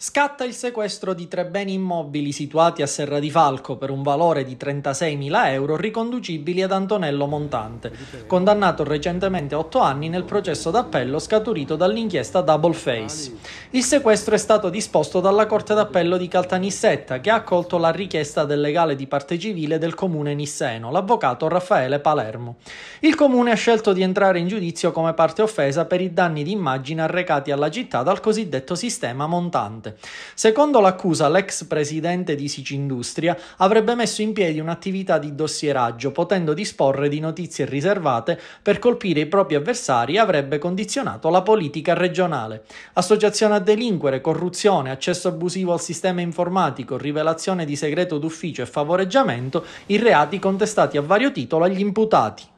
Scatta il sequestro di tre beni immobili situati a Serra di Falco per un valore di 36.000 euro riconducibili ad Antonello Montante, condannato recentemente a otto anni nel processo d'appello scaturito dall'inchiesta Double Face. Il sequestro è stato disposto dalla Corte d'Appello di Caltanissetta, che ha accolto la richiesta del legale di parte civile del comune Nisseno, l'avvocato Raffaele Palermo. Il comune ha scelto di entrare in giudizio come parte offesa per i danni di immagine arrecati alla città dal cosiddetto sistema montante morte. Secondo l'accusa, l'ex presidente di Sicindustria avrebbe messo in piedi un'attività di dossieraggio, potendo disporre di notizie riservate per colpire i propri avversari e avrebbe condizionato la politica regionale. Associazione a delinquere, corruzione, accesso abusivo al sistema informatico, rivelazione di segreto d'ufficio e favoreggiamento, i reati contestati a vario titolo agli imputati.